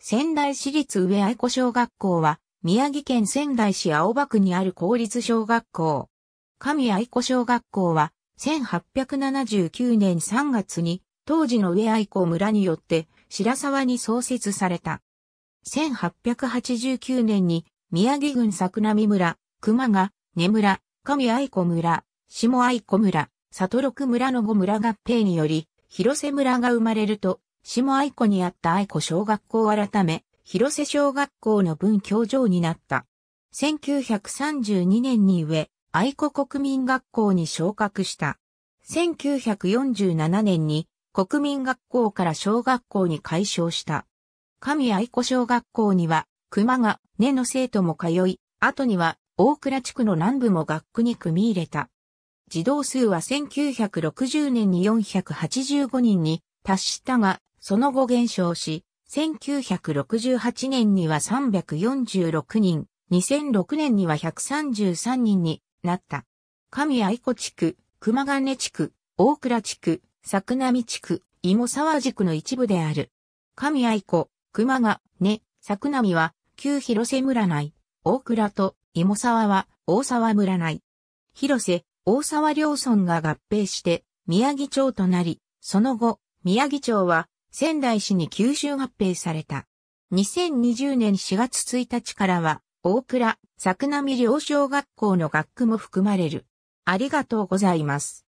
仙台市立上愛子小学校は、宮城県仙台市青葉区にある公立小学校。上愛子小学校は、1879年3月に、当時の上愛子村によって、白沢に創設された。1889年に、宮城郡桜見村、熊が、根村、上愛子村、下愛子村、里六村の五村合併により、広瀬村が生まれると、下愛子にあった愛子小学校改め、広瀬小学校の分教場になった。1932年に上、愛子国民学校に昇格した。1947年に国民学校から小学校に改称した。神愛子小学校には、熊が根の生徒も通い、後には大倉地区の南部も学区に組み入れた。児童数は1960年に485人に達したが、その後減少し、1968年には346人、2006年には133人になった。神愛子地区、熊金地区、大倉地区、作並地区、芋沢地区の一部である。神愛子、熊が、ね、作並は、旧広瀬村内、大倉と芋沢は大沢村内。広瀬、大沢両村が合併して、宮城町となり、その後、宮城町は仙台市に吸収合併された。2020年4月1日からは、大倉、作並両小学校の学区も含まれる。ありがとうございます。